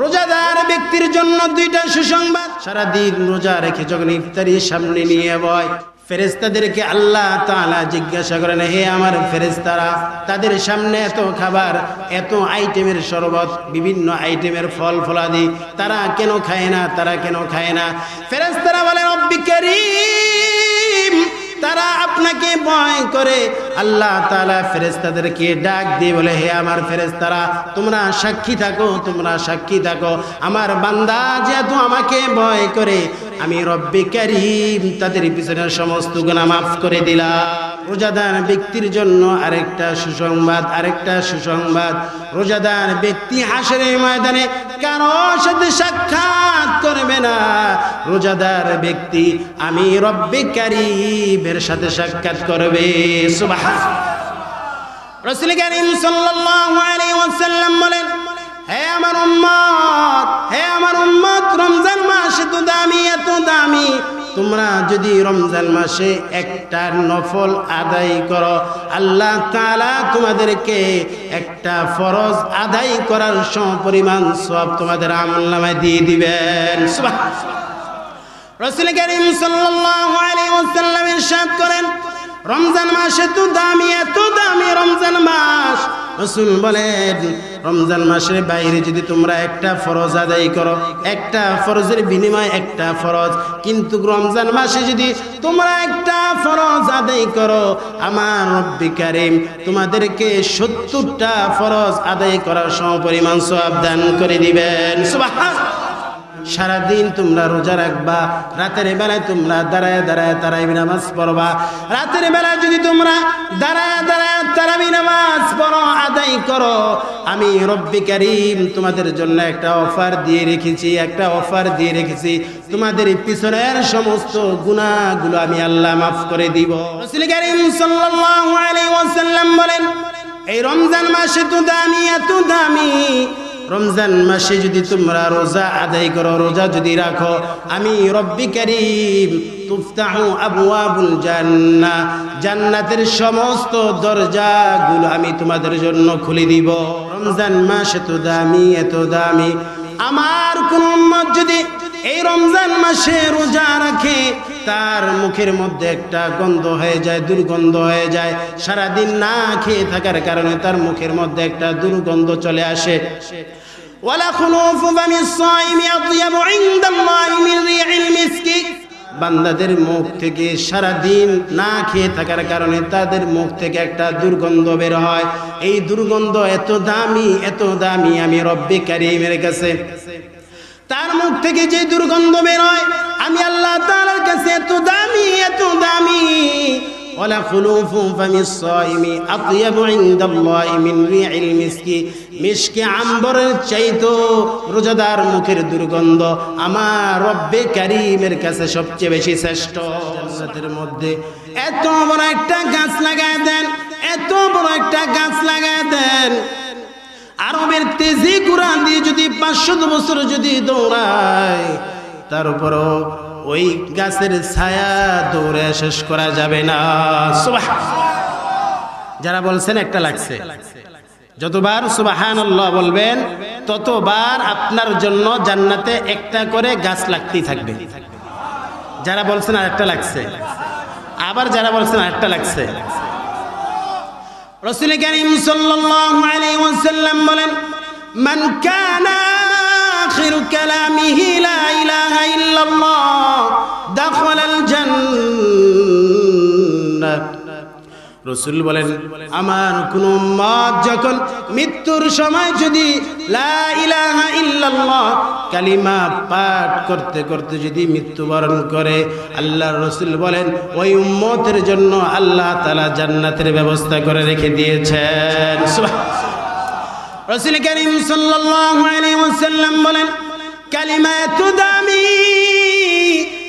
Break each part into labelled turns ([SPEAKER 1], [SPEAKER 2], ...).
[SPEAKER 1] রোজাদার ব্যক্তির জন্য দুইটা সুসংবাদ সারাদিন রোজা রেখে যখন ইফতারি সামনে নিয়ে বয় ফেরেস্তাদেরকে আল্লাহ তালা জিজ্ঞাসা করেন হে আমার ফেরেস্তারা তাদের সামনে এত খাবার এত আইটেমের শরবত বিভিন্ন আইটেমের ফল ফলাদি তারা কেন খায় না তারা কেন খায় না ফেরেস্তারা বলেন অব্বিকারী তারা আপনাকে ভয় করে আল্লাহ তালা ফেরেস্তাদেরকে ডাক দিয়ে বলে হে আমার ফেরেস্তারা তোমরা সাক্ষী থাকো তোমরা সাক্ষী থাকো আমার বান্দা যেহেতু আমাকে ভয় করে আমি রব্বে কারিম তাদের পিছনে সমস্ত গুণা মাফ করে দিলাম রোজাদার ব্যক্তির জন্য আরেকটা সুসংবাদ আরেকটা সুসংবাদ রোজাদার ব্যক্তি হাসের ময়দানে কারো সাথে সাক্ষাৎ করবে না রোজাদার ব্যক্তি আমি রব্বে কারিমের সাথে সাক্ষাৎ করবে সুবাহ রসুল করিম সাল্লাল্লাহু আলাইহি ওয়াসাল্লাম বলেন হে আমার উম্মত হে আমার উম্মত রমজান মাস তো দামি এত দামি তোমরা যদি রমজান মাসে একটা নফল আদায় করো আল্লাহ তালা তোমাদেরকে একটা ফরজ আদায় করার সমপরিমাণ সব তোমাদের আমল দিয়ে দিবেন রসুল করিম সাল্লাহ আলী ওসাল্লাম ইরশাদ করেন রমজান মাস এত দামি এত দামি রমজান মাস রসুল বলে রমজান মাসের বাইরে যদি তোমরা একটা ফরজ আদায় করো একটা ফরজের বিনিময় একটা ফরজ কিন্তু রমজান মাসে যদি তোমরা একটা ফরজ আদায় করো আমার রব্বি কারিম তোমাদেরকে সত্তরটা ফরজ আদায় করার সমপরিমাণ সব দান করে দিবেন সুবাহ সারাদিন তোমরা রোজা রাখবা রাতের বেলায় তোমরা দাঁড়ায় দাঁড়ায় তারাবি নামাজ পড়বা রাতের বেলায় যদি তোমরা দাঁড়ায় দাঁড়ায় তারাবি নামাজ পড়ো আদায় করো আমি রব্বি কারিম তোমাদের জন্য একটা অফার দিয়ে রেখেছি একটা অফার দিয়ে রেখেছি তোমাদের পিছনের সমস্ত গুণাগুলো আমি আল্লাহ মাফ করে দিব রসুল কারিম সাল্লাল্লাহু আলাইহি ওয়াসাল্লাম বলেন এই রমজান মাসে তো দামি এত দামি রমজান মাসে যদি তোমরা রোজা আদায় করো রোজা যদি রাখো আমি রব্বি করিম তুফতাহু আবুল জান্না জান্নাতের সমস্ত দরজাগুলো আমি তোমাদের জন্য খুলে দিব রমজান মাস এত দামি এত দামি আমার কোন যদি এই রমজান মাসে রোজা রাখে তার মুখের মধ্যে একটা গন্ধ হয়ে যায় দুর্গন্ধ হয়ে যায় সারাদিন না খেয়ে থাকার কারণে তার মুখের মধ্যে একটা দুর্গন্ধ চলে আসে ওয়ালা খুলুফু বামিস সাইম ইয়াতইয়াবু ইনদাল্লাহি মিন রিহিল মিস্কি বান্দাদের মুখ থেকে সারা দিন না খেয়ে থাকার কারণে তাদের মুখ থেকে একটা দুর্গন্ধ বের হয় এই দুর্গন্ধ এত দামি এত দামি আমি রব্বে কারিমের কাছে তার মুখ থেকে যে দুর্গন্ধ বের হয় আমি আল্লাহ তাআলার কাছে এত দামি এত দামি ওলা খুলুফু ফামিস সাইমি আতিয়াবু ইনদাল্লাহি মিন রিইল মিসকি মিশকে আম্বরের চাইতো রোজাদার মুখের দুর্গন্ধ আমার রব্বে কারিমের কাছে সবচেয়ে বেশি শ্রেষ্ঠ জান্নাতের মধ্যে এত বড় একটা গাছ লাগায় দেন এত বড় একটা গাছ লাগায় দেন আরবের তেজি কুরআন দিয়ে যদি পাঁচশো বছর যদি দৌড়ায় তার উপরও ওই গাছের ছায়া দৌড়ে শেষ করা যাবে না যারা বলছেন একটা লাগছে যতবার সুবাহান আল্লাহ বলবেন ততবার আপনার জন্য জান্নাতে একটা করে গাছ লাগতেই থাকবে যারা বলছেন আর একটা লাগছে আবার যারা বলছেন আর একটা লাগছে রসুল করিম সাল্লাল্লাহু আলাইহি ওয়াসাল্লাম বলেন মান কানা আখিরু কালামিহি রসুল বলেন আমার কোন মত যখন মৃত্যুর সময় যদি লা ইল্লাল্লাহ কালিমা পাঠ করতে করতে যদি মৃত্যুবরণ করে আল্লাহ রসুল বলেন ওই উম্মতের জন্য আল্লাহ তালা জান্নাতের ব্যবস্থা করে রেখে দিয়েছেন রসুল করিম সাল্লাম বলেন কালিমা এত দামি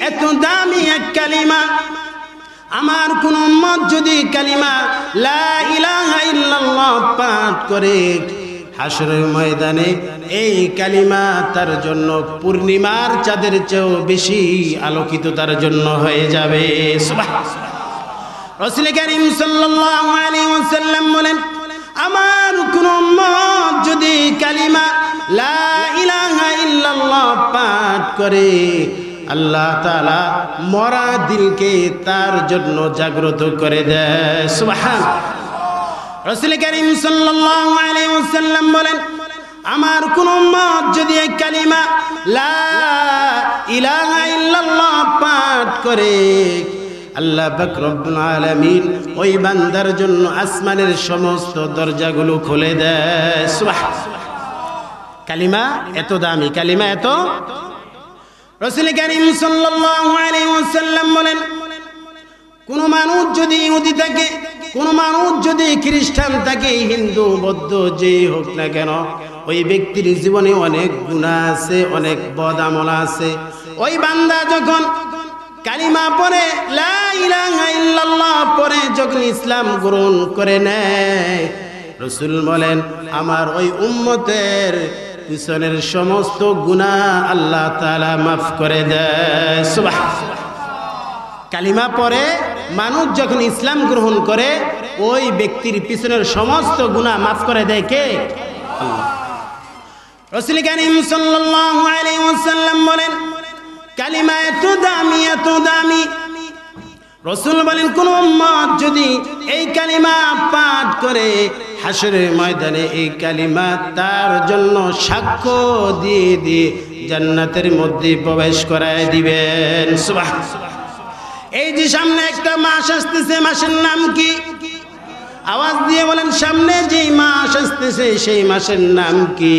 [SPEAKER 1] এত দামি এক কালিমা আমার কোন মত যদি কালিমা লা ইলাহা পাঠ করে হাসরের ময়দানে এই কালিমা তার জন্য পূর্ণিমার চাঁদের চেয়েও বেশি আলোকিত তার জন্য হয়ে যাবে রসুল করিম সাল্লাম বলেন আমার কোন মত যদি কালিমা লা ইলাহা পাঠ করে আল্লাহ তালা মরা দিলকে তার জন্য জাগ্রত করে দেয় সুবাহান রসুল করিম সাল্লাম বলেন আমার কোন মত যদি কালিমা লা ইলাহা পাঠ করে আল্লাহ বকরবুল আলমিন ওই বান্দার জন্য আসমানের সমস্ত দরজাগুলো খুলে দেয় কালিমা এত দামি কালিমা এত রসুল করিম সাল্লাম বলেন কোন মানুষ যদি ইহুদি থাকে কোন মানুষ যদি খ্রিস্টান থাকে হিন্দু বৌদ্ধ যেই হোক না কেন ওই ব্যক্তির জীবনে অনেক গুণা আছে অনেক বদামল আছে ওই বান্দা যখন কালিমা পরে পরে যখন ইসলাম গ্রহণ করে নেয় রসুল বলেন আমার ওই উম্মতের পিছনের সমস্ত গুণা আল্লাহ তালা মাফ করে দেয় সুবাহ কালিমা পরে মানুষ যখন ইসলাম গ্রহণ করে ওই ব্যক্তির পিছনের সমস্ত গুণা মাফ করে দেয় কে রসুল করিম সাল্লাম বলেন কালিমা এত দামি এত দামি রসুল বলেন কোন যদি এই কালিমা পাঠ করে হাসরের ময়দানে এই কালিমা তার জন্য সাক্ষ্য দিয়ে দিয়ে জান্নাতের মধ্যে প্রবেশ করায় দিবেন এই যে সামনে একটা মাস আসতেছে মাসের নাম কি আওয়াজ দিয়ে বলেন সামনে যে মাস আসতেছে সেই মাসের নাম কি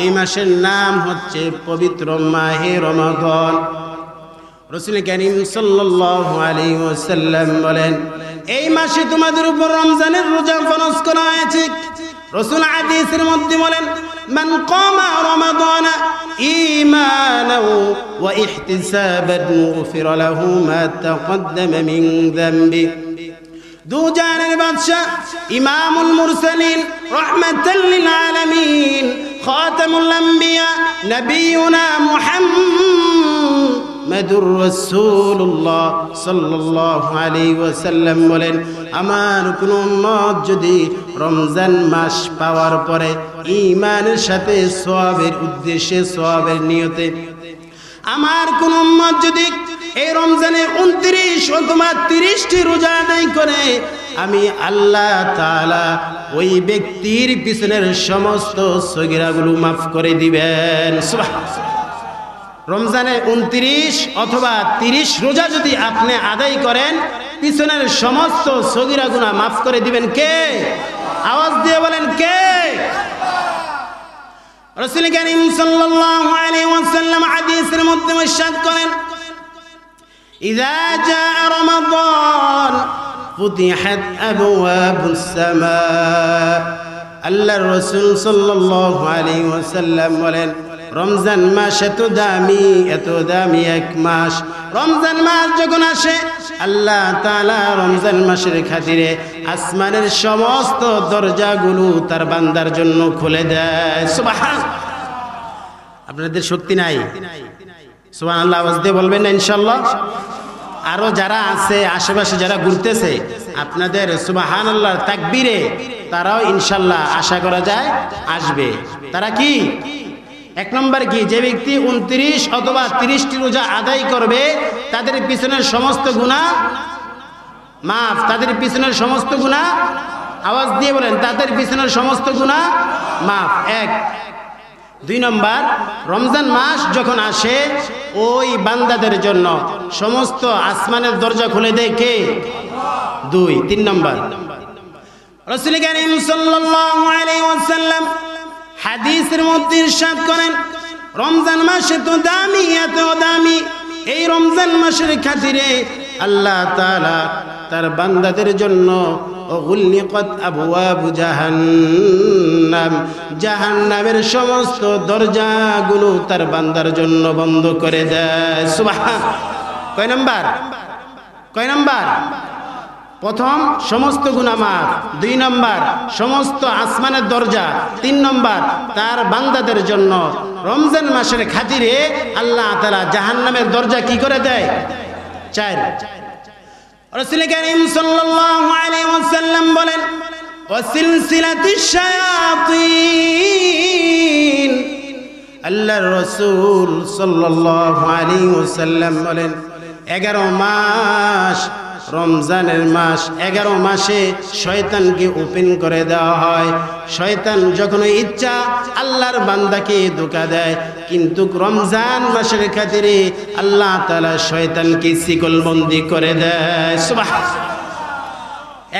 [SPEAKER 1] এই মাসের নাম হচ্ছে পবিত্র মাহে রমাগণ رسول كريم صلى الله عليه وسلم بولن اي ماشي তোমাদের উপর রমজানের রোজা ফরজ করা হয়েছে رسول হাদিসের মধ্যে বলেন من قام رمضان ايمانا واحتسابا غفر له ما تقدم من ذنبه دو جان البادشاه امام المرسلين رحمه للعالمين خاتم الانبياء نبينا محمد মেদুর রসুল্লাহ সাল্লাহ আলী ওয়াসাল্লাম বলেন আমার কোনো মত যদি রমজান মাস পাওয়ার পরে ইমানের সাথে সোয়াবের উদ্দেশ্যে সোয়াবের নিয়তে আমার কোন উন্মত যদি এই রমজানে উনত্রিশ অথবা তিরিশটি রোজা আদায় করে আমি আল্লাহ তালা ওই ব্যক্তির পিছনের সমস্ত সগিরাগুলো মাফ করে দিবেন রমজানে উনত্রিশ অথবা তিরিশ রোজা যদি আপনি আদায় করেন পিছনের সমস্ত সগিরা গুণা মাফ করে দিবেন কে আওয়াজ দিয়ে বলেন কে রসুল করিম সাল্লাম আদিসের মধ্যে বিশ্বাস করেন إذا جاء رمضان فتحت أبواب السماء الله الرسول صلى الله عليه বলেন রমজান মাস এত দামি এত দামি এক মাস রমজান মাস যখন আসে আল্লাহ তালা রমজান মাসের খাতিরে আসমানের সমস্ত দরজাগুলো তার বান্দার জন্য খুলে দেয় আপনাদের শক্তি নাই সুবাহ আল্লাহ আওয়াজ দিয়ে বলবেন না ইনশাল্লাহ আরও যারা আছে আশেপাশে যারা ঘুরতেছে আপনাদের সুবাহান আল্লাহর তাকবিরে তারাও ইনশাল্লাহ আশা করা যায় আসবে তারা কি এক নম্বর কি যে ব্যক্তি উনত্রিশ অথবা তিরিশটি রোজা আদায় করবে তাদের পিছনের সমস্ত গুণা মাফ তাদের পিছনের সমস্ত গুণা আওয়াজ দিয়ে বলেন তাদের পিছনের সমস্ত গুণা মাফ এক দুই নম্বর রমজান মাস যখন আসে ওই বান্দাদের জন্য সমস্ত আসমানের দরজা খুলে দেয় কে দুই তিন নম্বর রসুল করিম ওয়াসাল্লাম হাদিসের মধ্যে ইরশাদ করেন রমজান মাসে তো দামি এত দামি এই রমজান মাসের খাতিরে আল্লাহ তাআলা তার বান্দাদের জন্য অগুল্লিকত আবুয়া জাহান্নাম জাহান্নামের সমস্ত দরজাগুলো তার বান্দার জন্য বন্ধ করে দেয় সুবাহ কয় নাম্বার কয় নাম্বার প্রথম সমস্ত গুনামাফ দুই নম্বর সমস্ত আসমানের দরজা তিন নম্বর তার বান্দাদের জন্য রমজান মাসের খাতিরে আল্লাহ তালা জাহান্নামের দরজা কি করে দেয় চার রসুল করিম সাল্লাল্লাহু আলাইহি ওয়াসাল্লাম বলেন ওয়াসিলসিলাতিশ শায়াতিন আল্লাহর রাসূল সাল্লাল্লাহু আলাইহি ওয়াসাল্লাম বলেন 11 মাস রমজানের মাস এগারো মাসে শয়তানকে ওপেন করে দেওয়া হয় শয়তান যখন ইচ্ছা আল্লাহর বান্দাকে ধোকা দেয় কিন্তু রমজান মাসের খাতিরে আল্লাহ তালা শয়তানকে শিকলবন্দি করে দেয়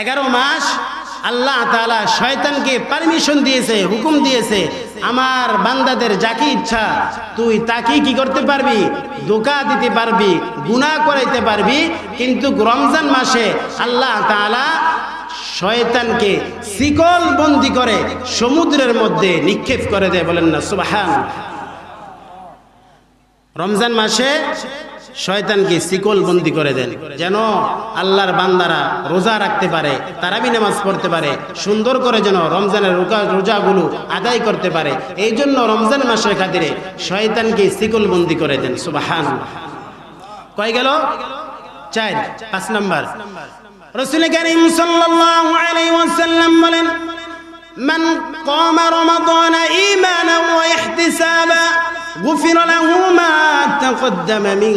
[SPEAKER 1] এগারো মাস আল্লাহ তালা শয়তানকে পারমিশন দিয়েছে হুকুম দিয়েছে আমার বান্দাদের যাকে ইচ্ছা তুই তাকে কি করতে পারবি দোকা দিতে পারবি গুণা করাইতে পারবি কিন্তু রমজান মাসে আল্লাহ তালা শয়তানকে শিকল বন্দি করে সমুদ্রের মধ্যে নিক্ষেপ করে দেয় বলেন না সুবাহান রমজান মাসে শয়তানকে শিকল বন্দি করে দেন যেন আল্লাহর বান্দারা রোজা রাখতে পারে তারাবি নামাজ পড়তে পারে সুন্দর করে যেন রমজানের রোজাগুলো আদায় করতে পারে এই জন্য রমজান মাসের খাতিরে শয়তানকে শিকল বন্দি করে দেন সুবাহান কয় গেল চার পাঁচ নম্বর রসুল করিম সাল্লাল্লাহু আলাইহি ওয়াসাল্লাম বলেন মান قام رمضان ايمانا واحتسابا غفر له ما تقدم من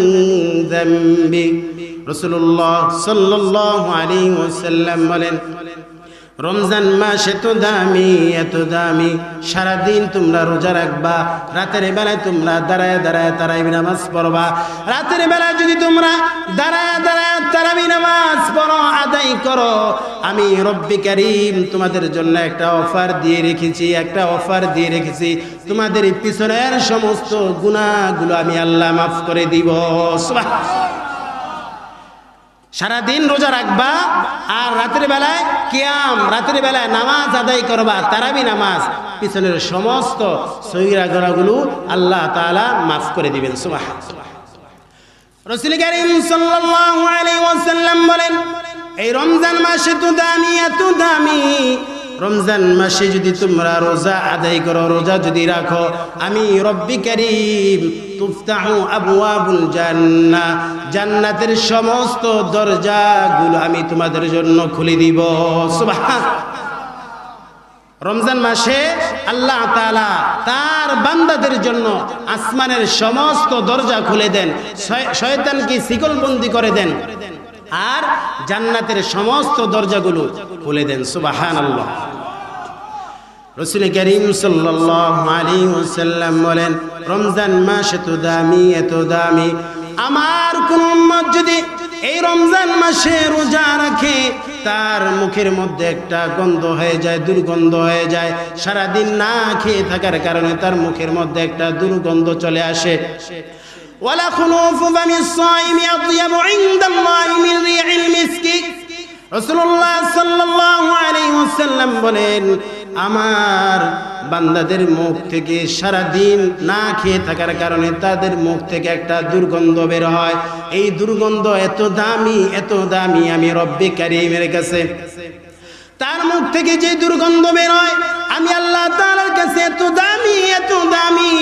[SPEAKER 1] ذنبه رسول الله صلى الله عليه وسلم রমজান মাস এত দামি এত দামি সারাদিন তোমরা রোজা রাখবা রাতের বেলায় তোমরা দাঁড়ায় দাঁড়ায় তারাবি নামাজ পড়বা রাতের বেলায় যদি তোমরা দাঁড়ায় দাঁড়ায় তারাবি নামাজ পড়ো আদায় করো আমি রব্বি করিম তোমাদের জন্য একটা অফার দিয়ে রেখেছি একটা অফার দিয়ে রেখেছি তোমাদের পিছনের সমস্ত গুণাগুলো আমি আল্লাহ মাফ করে দিব সারাদিন রোজা রাখবা আর রাতের বেলায় কিয়াম রাতের বেলায় নামাজ আদায় করবা তারাবি নামাজ পিছনের সমস্ত সহিরা গড়াগুলো আল্লাহ তালা মাফ করে দিবেন সুবাহ রসুল করিম সাল্লাল্লাহু আলাইহি ওয়াসাল্লাম বলেন এই রমজান মাসে তো দামি এত দামি রমজান মাসে যদি তোমরা রোজা আদায় করো রোজা যদি রাখো আমি রব্বি করিম তুফতাহু আবওয়াবুল জান্নাহ জান্নাতের সমস্ত দরজাগুলো আমি তোমাদের জন্য খুলে দিব সুবহান রমজান মাসে আল্লাহ তালা তার বান্দাদের জন্য আসমানের সমস্ত দরজা খুলে দেন শয়তান কি শয়তানকে শিকলবন্দি করে দেন আর জান্নাতের সমস্ত দরজাগুলো খুলে দেন সুবাহান আল্লাহ রসুল করিম সাল্লাম বলেন রমজান মাস এত দামি এত দামি আমার কোন যদি এই রমজান মাসে রোজা রাখে তার মুখের মধ্যে একটা গন্ধ হয়ে যায় দুর্গন্ধ হয়ে যায় সারাদিন না খেয়ে থাকার কারণে তার মুখের মধ্যে একটা দুর্গন্ধ চলে আসে ওয়ালা খুলুফ বানি সাইমি আতিয়াবু ইনদাল্লাহি মিন রিহিল মিসকি রাসূলুল্লাহ সাল্লাল্লাহু আলাইহি ওয়াসাল্লাম বলেন আমার বান্দাদের মুখ থেকে সারা দিন না খেয়ে থাকার কারণে তাদের মুখ থেকে একটা দুর্গন্ধ বের হয় এই দুর্গন্ধ এত দামি এত দামি আমি রব্বে কারিমের কাছে তার মুখ থেকে যে দুর্গন্ধ বের হয় আমি আল্লাহ তালার কাছে এত দামি এত দামি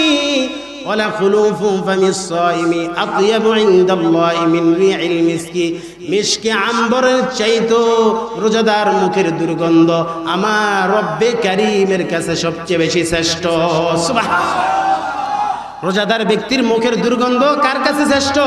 [SPEAKER 1] ولخلوف فم الصائم أطيب عند الله من ريع المسك মিসকে আম্বরের চাইতো রোজাদার মুখের দুর্গন্ধ আমার রব্বে কারিমের কাছে সবচেয়ে বেশি শ্রেষ্ঠ রোজাদার ব্যক্তির মুখের দুর্গন্ধ কার কাছে শ্রেষ্ঠ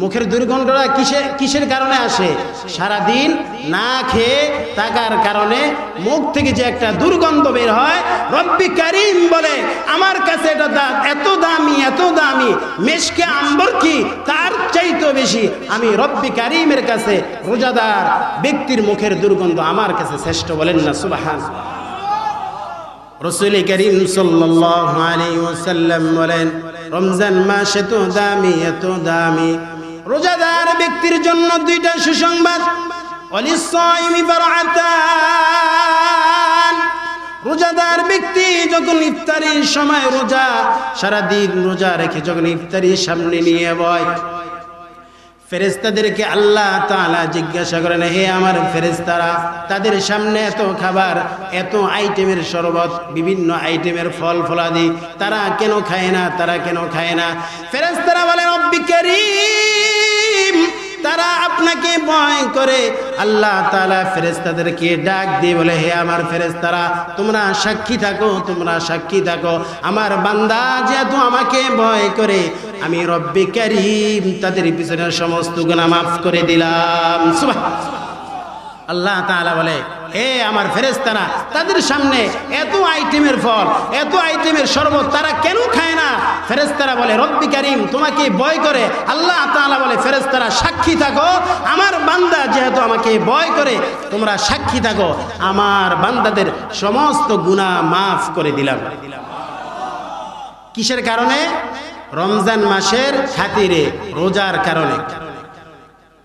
[SPEAKER 1] মুখের দুর্গন্ধটা কিসে কিসের কারণে আসে সারাদিন না খেয়ে থাকার কারণে মুখ থেকে যে একটা দুর্গন্ধ বের হয় রব্বি কারিম বলে আমার কাছে এটা দাম এত দামি এত দামি মেশকে আম্বর কি তার চাইতো বেশি আমি রব্বি কারিমের কাছে রোজাদার ব্যক্তির মুখের দুর্গন্ধ আমার কাছে শ্রেষ্ঠ বলেন না সুবাহান রসুল করিম সাল্লাম বলেন রমজান মাস এত দামি এত দামি রোজাদার ব্যক্তির জন্য দুইটা সুসংবাদ রোজাদার ব্যক্তি যখন ইফতারির সময় রোজা সারাদিন রোজা রেখে যখন ইফতারির সামনে নিয়ে বয় ফেরেস্তাদেরকে আল্লাহ তালা জিজ্ঞাসা করেন হে আমার ফেরেস্তারা তাদের সামনে এত খাবার এত আইটেমের শরবত বিভিন্ন আইটেমের ফল ফলাদি তারা কেন খায় না তারা কেন খায় না ফেরেস্তারা বলেন অব্বিকারী তারা আপনাকে ভয় করে আল্লাহ তালা ফেরেস্তাদেরকে ডাক দিয়ে বলে হে আমার ফেরেস্তারা তোমরা সাক্ষী থাকো তোমরা সাক্ষী থাকো আমার বান্দা যেহেতু আমাকে ভয় করে আমি রব্বি কারিম তাদের পিছনের সমস্ত গুণা মাফ করে দিলাম আল্লাহ তালা বলে হে আমার ফেরেস্তারা তাদের সামনে এত আইটেমের ফল এত আইটেমের শরবত তারা কেন খায় না ফেরেস্তারা বলে রব্বি কারিম তোমাকে বয় করে আল্লাহ তালা বলে ফেরেস্তারা সাক্ষী থাকো আমার বান্দা যেহেতু আমাকে বয় করে তোমরা সাক্ষী থাকো আমার বান্দাদের সমস্ত গুণা মাফ করে দিলাম কিসের কারণে রমজান মাসের খাতিরে রোজার কারণে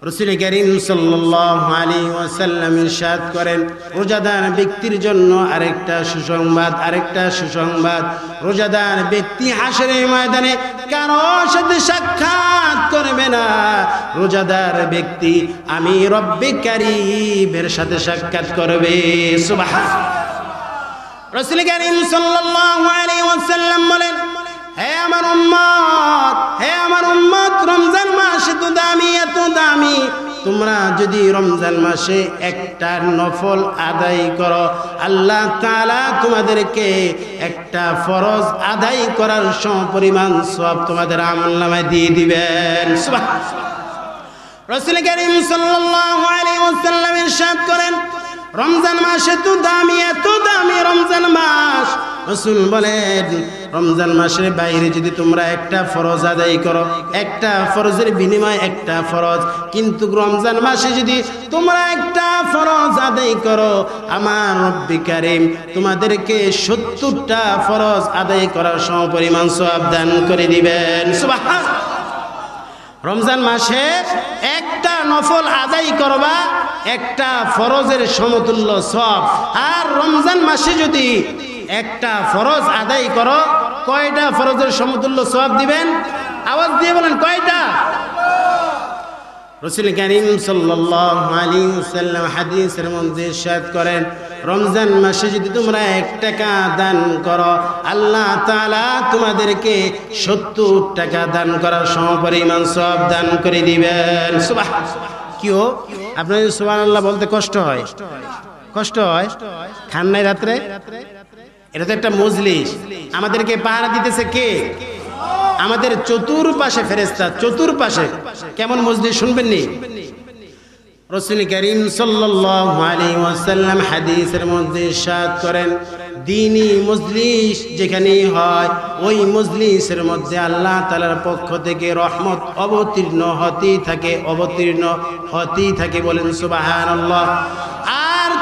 [SPEAKER 1] রসুল করিম সাল্লাম ইরশাদ করেন রোজাদার ব্যক্তির জন্য আরেকটা সুসংবাদ আরেকটা সুসংবাদ রোজাদার ব্যক্তি হাসরের ময়দানে কারো সাথে সাক্ষাৎ করবে না রোজাদার ব্যক্তি আমি রব্বে কারিমের সাথে সাক্ষাৎ করবে সুবাহ রসুল করিম সাল্লাম বলেন হে আমার উম্মত হে আমার উম্মত রমজান মাস তো দামি এত দামি তোমরা যদি রমজান মাসে একটা নফল আদায় করো আল্লাহ তালা তোমাদেরকে একটা ফরজ আদায় করার সমপরিমাণ সব তোমাদের নামায় দিয়ে দিবেন রসুল করিম সাল্লামের করেন রমজান মাসে তো দামি এত দামি রমজান মাস রসুল বলেন রমজান মাসের বাইরে যদি তোমরা একটা ফরজ আদায় করো একটা ফরজের বিনিময় একটা ফরজ কিন্তু রমজান মাসে যদি তোমরা একটা ফরজ আদায় করো আমার রব্বি কারিম তোমাদেরকে সত্তরটা ফরজ আদায় করার সমপরিমাণ সব করে দিবেন রমজান মাসে একটা নফল আদায় করবা একটা ফরজের সমতুল্য সব আর রমজান মাসে যদি একটা ফরজ আদায় করো কয়টা ফরজের সমতুল্য সব দিবেন আওয়াজ দিয়ে বলেন কয়টা রসুল করিম সাল্লাম হাদিসের মধ্যে সাদ করেন রমজান মাসে যদি তোমরা এক টাকা দান করো আল্লাহ তালা তোমাদেরকে সত্তর টাকা দান করার সমপরিমাণ সব দান করে দিবেন কেউ আপনার সোহান আল্লাহ বলতে কষ্ট হয় কষ্ট হয় খান নাই রাত্রে এটা তো একটা মজলিস আমাদেরকে পাহারা দিতেছে কে আমাদের চতুর্পাশে ফেরেস্তা চতুর্পাশে কেমন মজলিস শুনবেন নি রসুল করিম হাদিসের মধ্যে করেন দিনই মজলিস যেখানে হয় ওই মজলিসের মধ্যে আল্লাহ তালার পক্ষ থেকে রহমত অবতীর্ণ হতেই থাকে অবতীর্ণ হতেই থাকে বলেন সুবাহান আর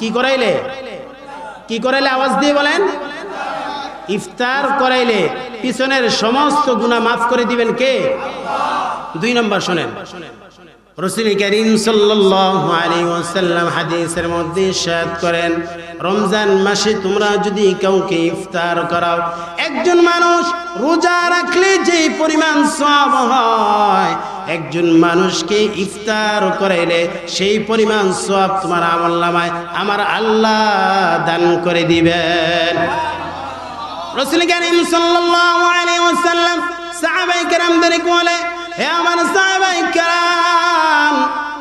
[SPEAKER 1] কি করাইলে কি করাইলে আওয়াজ দিয়ে বলেন ইফতার করাইলে পিছনের সমস্ত গুণা মাফ করে দিবেন কে দুই নম্বর শোনেন রসুল করিম সাল্লাম হাদিসের মধ্যে সাদ করেন রমজান মাসে তোমরা যদি কাউকে ইফতার করাও একজন মানুষ রোজা রাখলে যে পরিমাণ সব হয় একজন মানুষকে ইফতার করাইলে সেই পরিমাণ সব তোমার আমল্লামায় আমার আল্লাহ দান করে দিবেন রসুল সাহাবাই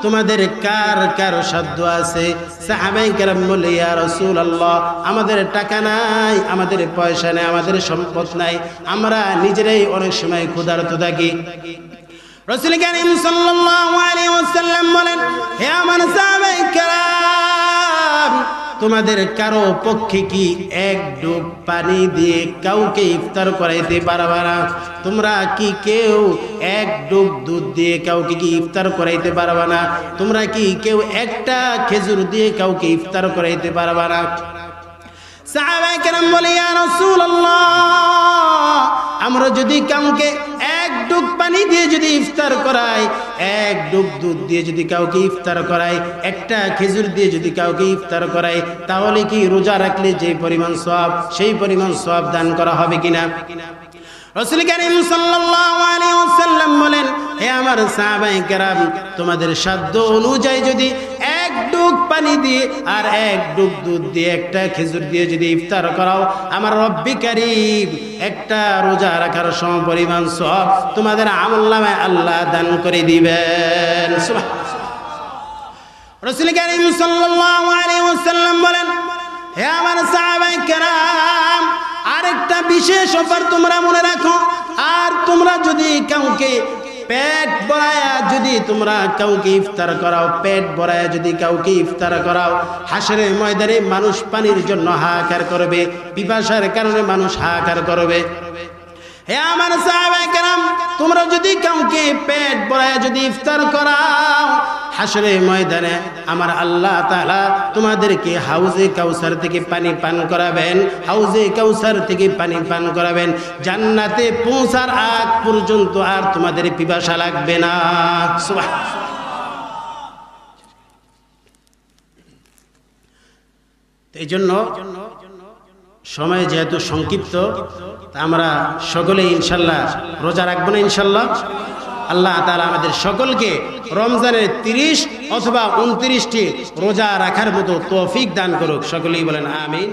[SPEAKER 1] তোমাদের কার কারো সাধ্য আছে সাহাবাই کرام বলে রসুল আল্লাহ আমাদের টাকা নাই আমাদের পয়সা নাই আমাদের সম্পদ নাই আমরা নিজেরাই অনেক সময় ক্ষুধার্ত থাকি রসুল করিম সাল্লাম বলেন হে আমার সাহাবাই তোমাদের কারো পক্ষে কি এক ডুব পানি দিয়ে কাউকে ইফতার করাইতে পারবা না তোমরা কি কেউ এক ডুব দুধ দিয়ে কাউকে কি ইফতার করাইতে পারবা না তোমরা কি কেউ একটা খেজুর দিয়ে কাউকে ইফতার করাইতে পারবা না সাহাবাই কেরাম বলে ইয়া রাসূলুল্লাহ আমরা যদি কাউকে এক ডুব পানি দিয়ে যদি ইফতার করায় এক ডুব দুধ দিয়ে যদি কাউকে ইফতার করায় একটা খেজুর দিয়ে যদি কাউকে ইফতার করায় তাহলে কি রোজা রাখলে যে পরিমাণ সব সেই পরিমাণ সব দান করা হবে কিনা রসুল করিম সাল্লাম বলেন হে আমার সাহাবাই কেরাম তোমাদের সাধ্য অনুযায়ী যদি পানি দিয়ে আর এক ডুব দুধ দিয়ে একটা খেজুর দিয়ে যদি ইফতার করাও আমার রব্বি কারিম একটা রোজা রাখার সমপরিমাণ সব তোমাদের আমল্লামে আল্লাহ দান করে দিবেন রসুল করিম সাল্লাল্লাহু আলাইহি ওয়াসাল্লাম বলেন হে আমার সাহাবায়ে কেরাম আরেকটা বিশেষ অফার তোমরা মনে রাখো আর তোমরা যদি কাউকে পেট ভরায়া যদি তোমরা কাউকে ইফতার করাও পেট ভরায়া যদি কাউকে ইফতার করাও হাসের ময়দানে মানুষ পানির জন্য হাহাকার করবে পিপাসার কারণে মানুষ হাহাকার করবে হে আমার সাহেব তোমরা যদি কাউকে পেট ভরায়া যদি ইফতার করাও হাসরে ময়দানে আমার আল্লাহ তালা তোমাদেরকে হাউজে কাউসার থেকে পানি পান করাবেন হাউজে কাউসার থেকে পানি পান করাবেন জান্নাতে পৌঁছার আগ পর্যন্ত আর তোমাদের পিপাসা লাগবে না এই জন্য সময় যেহেতু সংক্ষিপ্ত আমরা সকলে ইনশাল্লাহ রোজা রাখবো না ইনশাল্লাহ আল্লাহ তালা আমাদের সকলকে রমজানের তিরিশ অথবা উনত্রিশটি রোজা রাখার মতো তৌফিক দান করুক সকলেই বলেন আমিন